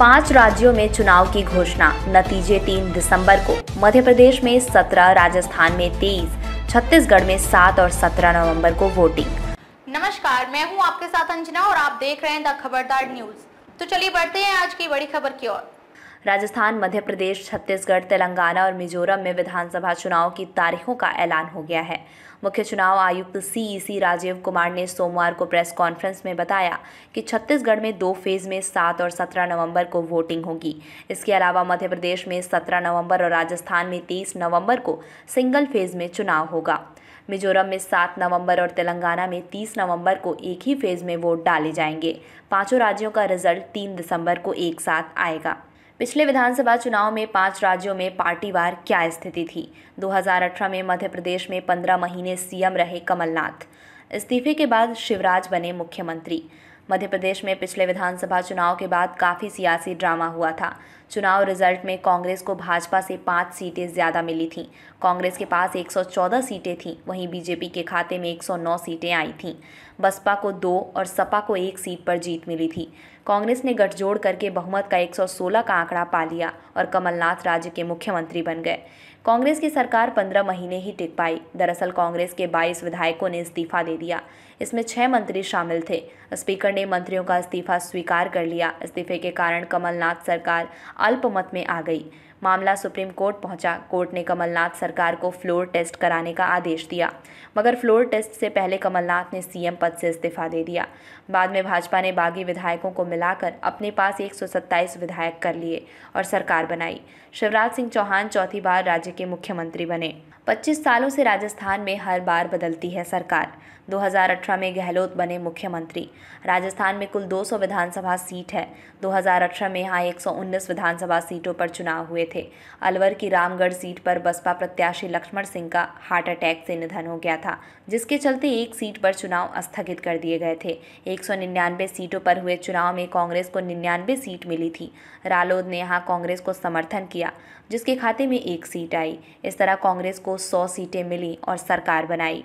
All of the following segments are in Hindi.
पांच राज्यों में चुनाव की घोषणा नतीजे तीन दिसंबर को मध्य प्रदेश में सत्रह राजस्थान में तेईस छत्तीसगढ़ में सात और सत्रह नवंबर को वोटिंग नमस्कार मैं हूं आपके साथ अंजना और आप देख रहे हैं द खबरदार न्यूज तो चलिए बढ़ते हैं आज की बड़ी खबर की ओर राजस्थान मध्य प्रदेश छत्तीसगढ़ तेलंगाना और मिजोरम में विधानसभा चुनाव की तारीखों का ऐलान हो गया है मुख्य चुनाव आयुक्त सीईसी e राजीव कुमार ने सोमवार को प्रेस कॉन्फ्रेंस में बताया कि छत्तीसगढ़ में दो फेज में सात और सत्रह नवंबर को वोटिंग होगी इसके अलावा मध्य प्रदेश में सत्रह नवंबर और राजस्थान में तेईस नवंबर को सिंगल फेज में चुनाव होगा मिजोरम में सात नवंबर और तेलंगाना में तीस नवंबर को एक ही फेज में वोट डाले जाएंगे पांचों राज्यों का रिजल्ट तीन दिसंबर को एक साथ आएगा पिछले विधानसभा चुनाव में पांच राज्यों में पार्टीवार क्या स्थिति थी 2018 में मध्य प्रदेश में 15 महीने सीएम रहे कमलनाथ इस्तीफे के बाद शिवराज बने मुख्यमंत्री मध्य प्रदेश में पिछले विधानसभा चुनाव के बाद काफ़ी सियासी ड्रामा हुआ था चुनाव रिजल्ट में कांग्रेस को भाजपा से पाँच सीटें ज़्यादा मिली थीं कांग्रेस के पास 114 सीटें थीं वहीं बीजेपी के खाते में 109 सीटें आई थीं बसपा को दो और सपा को एक सीट पर जीत मिली थी कांग्रेस ने गठजोड़ करके बहुमत का 116 का आंकड़ा पा लिया और कमलनाथ राज्य के मुख्यमंत्री बन गए कांग्रेस की सरकार पंद्रह महीने ही टिक पाई दरअसल कांग्रेस के बाईस विधायकों ने इस्तीफा दे दिया इसमें छह मंत्री शामिल थे स्पीकर ने मंत्रियों का इस्तीफा स्वीकार कर लिया इस्तीफे के कारण कमलनाथ सरकार अल्पमत में आ गई मामला सुप्रीम कोर्ट पहुंचा कोर्ट ने कमलनाथ सरकार को फ्लोर टेस्ट कराने का आदेश दिया मगर फ्लोर टेस्ट से पहले कमलनाथ ने सीएम पद से इस्तीफा दे दिया बाद में भाजपा ने बागी विधायकों को मिलाकर अपने पास एक विधायक कर लिए और सरकार बनाई शिवराज सिंह चौहान चौथी बार राज्य के मुख्यमंत्री बने 25 सालों से राजस्थान में हर बार बदलती है सरकार 2018 में गहलोत बने मुख्यमंत्री राजस्थान में कुल 200 विधानसभा सीट है 2018 में यहाँ 119 विधानसभा सीटों पर चुनाव हुए थे अलवर की रामगढ़ सीट पर बसपा प्रत्याशी लक्ष्मण सिंह का हार्ट अटैक से निधन हो गया था जिसके चलते एक सीट पर चुनाव स्थगित कर दिए गए थे एक सीटों पर हुए चुनाव में कांग्रेस को निन्यानवे सीट मिली थी रालोद ने यहाँ कांग्रेस को समर्थन किया जिसके खाते में एक सीट आई इस तरह कांग्रेस को सौ सीटें मिली और सरकार बनाई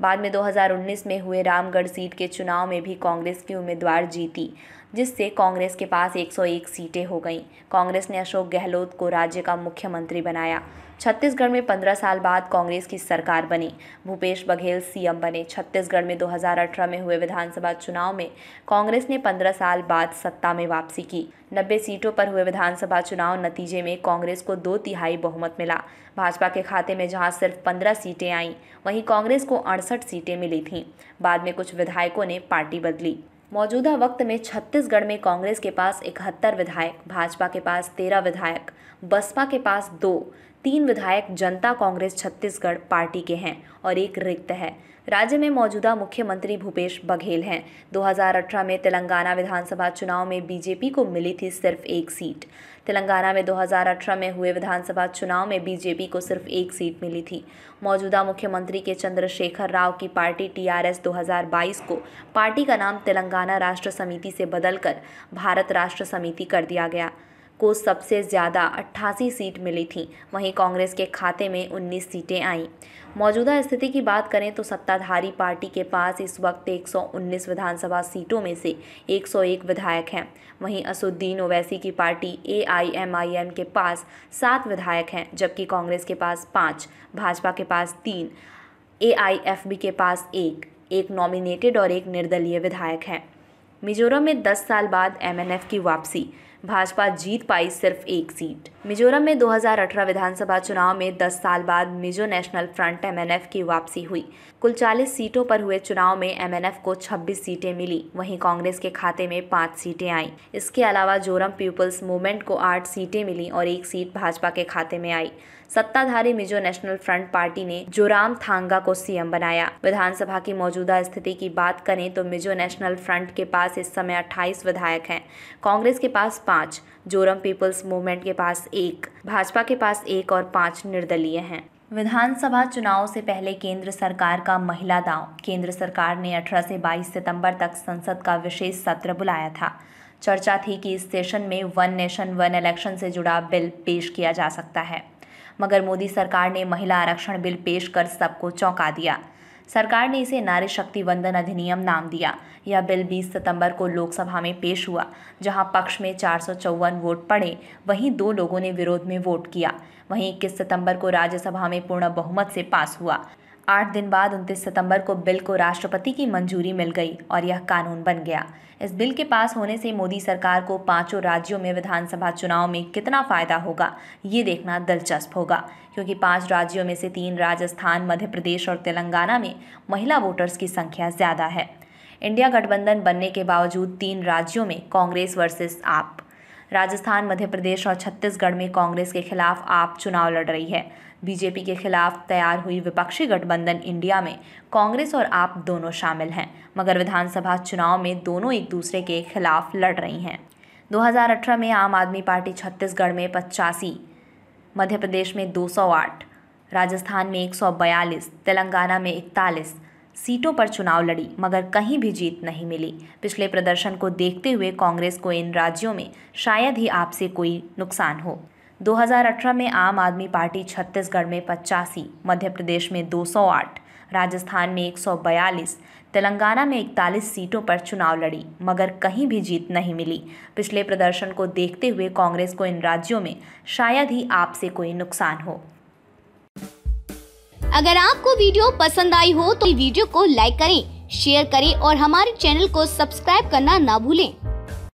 बाद में 2019 में हुए रामगढ़ सीट के चुनाव में भी कांग्रेस की उम्मीदवार जीती जिससे कांग्रेस के पास 101 सीटें हो गईं कांग्रेस ने अशोक गहलोत को राज्य का मुख्यमंत्री बनाया छत्तीसगढ़ में 15 साल बाद कांग्रेस की सरकार बनी भूपेश बघेल सीएम बने छत्तीसगढ़ में 2018 में हुए विधानसभा चुनाव में कांग्रेस ने 15 साल बाद सत्ता में वापसी की 90 सीटों पर हुए विधानसभा चुनाव नतीजे में कांग्रेस को दो तिहाई बहुमत मिला भाजपा के खाते में जहां सिर्फ 15 सीटें आईं वहीं कांग्रेस को अड़सठ सीटें मिली थीं बाद में कुछ विधायकों ने पार्टी बदली मौजूदा वक्त में छत्तीसगढ़ में कांग्रेस के पास इकहत्तर विधायक भाजपा के पास तेरह विधायक बसपा के पास दो तीन विधायक जनता कांग्रेस छत्तीसगढ़ पार्टी के हैं और एक रिक्त है राज्य में मौजूदा मुख्यमंत्री भूपेश बघेल हैं 2018 में तेलंगाना विधानसभा चुनाव में बीजेपी को मिली थी सिर्फ एक सीट तेलंगाना में 2018 में हुए विधानसभा चुनाव में बीजेपी को सिर्फ एक सीट मिली थी मौजूदा मुख्यमंत्री के चंद्रशेखर राव की पार्टी टीआरएस 2022 को पार्टी का नाम तेलंगाना राष्ट्र समिति से बदलकर भारत राष्ट्र समिति कर दिया गया को सबसे ज़्यादा अट्ठासी सीट मिली थी वहीं कांग्रेस के खाते में 19 सीटें आईं मौजूदा स्थिति की बात करें तो सत्ताधारी पार्टी के पास इस वक्त 119 विधानसभा सीटों में से 101 विधायक हैं वहीं असुद्दीन ओवैसी की पार्टी एआईएमआईएम के पास सात विधायक हैं जबकि कांग्रेस के पास पाँच भाजपा के पास तीन ए के पास एक एक नॉमिनेटेड और एक निर्दलीय विधायक हैं मिजोरम में 10 साल बाद एमएनएफ की वापसी भाजपा जीत पाई सिर्फ एक सीट मिजोरम में 2018 विधानसभा चुनाव में 10 साल बाद मिजो नेशनल फ्रंट एमएनएफ की वापसी हुई कुल 40 सीटों पर हुए चुनाव में एमएनएफ को 26 सीटें मिली वहीं कांग्रेस के खाते में पाँच सीटें आईं इसके अलावा जोरम पीपल्स मूवमेंट को आठ सीटें मिली और एक सीट भाजपा के खाते में आई सत्ताधारी मिजो नेशनल फ्रंट पार्टी ने जोराम थांगा को सीएम बनाया विधानसभा की मौजूदा स्थिति की बात करें तो मिजो नेशनल फ्रंट के पास इस समय 28 विधायक हैं कांग्रेस के पास पांच जोरम पीपल्स मूवमेंट के पास एक भाजपा के पास एक और पांच निर्दलीय हैं विधानसभा चुनाव से पहले केंद्र सरकार का महिला दांव केंद्र सरकार ने 18 से 22 सितंबर तक संसद का विशेष सत्र बुलाया था चर्चा थी कि इस सेशन में वन नेशन वन इलेक्शन से जुड़ा बिल पेश किया जा सकता है मगर मोदी सरकार ने महिला आरक्षण बिल पेश कर सबको चौंका दिया सरकार ने इसे नारी शक्ति वंदन अधिनियम नाम दिया यह बिल 20 सितंबर को लोकसभा में पेश हुआ जहां पक्ष में चार वोट पड़े वहीं दो लोगों ने विरोध में वोट किया वहीं इक्कीस सितंबर को राज्यसभा में पूर्ण बहुमत से पास हुआ आठ दिन बाद उनतीस सितंबर को बिल को राष्ट्रपति की मंजूरी मिल गई और यह कानून बन गया इस बिल के पास होने से मोदी सरकार को पांचों राज्यों में विधानसभा चुनाव में कितना फ़ायदा होगा ये देखना दिलचस्प होगा क्योंकि पांच राज्यों में से तीन राजस्थान मध्य प्रदेश और तेलंगाना में महिला वोटर्स की संख्या ज़्यादा है इंडिया गठबंधन बनने के बावजूद तीन राज्यों में कांग्रेस वर्सेस आप राजस्थान मध्य प्रदेश और छत्तीसगढ़ में कांग्रेस के खिलाफ आप चुनाव लड़ रही है बीजेपी के खिलाफ तैयार हुई विपक्षी गठबंधन इंडिया में कांग्रेस और आप दोनों शामिल हैं मगर विधानसभा चुनाव में दोनों एक दूसरे के खिलाफ लड़ रही हैं 2018 में आम आदमी पार्टी छत्तीसगढ़ में पचासी मध्य प्रदेश में 208, राजस्थान में 142, तेलंगाना में इकतालीस सीटों पर चुनाव लड़ी मगर कहीं भी जीत नहीं मिली पिछले प्रदर्शन को देखते हुए कांग्रेस को इन राज्यों में शायद ही आपसे कोई नुकसान हो 2018 में आम आदमी पार्टी छत्तीसगढ़ में पचासी मध्य प्रदेश में 208, राजस्थान में 142, तेलंगाना में इकतालीस सीटों पर चुनाव लड़ी मगर कहीं भी जीत नहीं मिली पिछले प्रदर्शन को देखते हुए कांग्रेस को इन राज्यों में शायद ही आपसे कोई नुकसान हो अगर आपको वीडियो पसंद आई हो तो वीडियो को लाइक करें शेयर करें और हमारे चैनल को सब्सक्राइब करना ना भूलें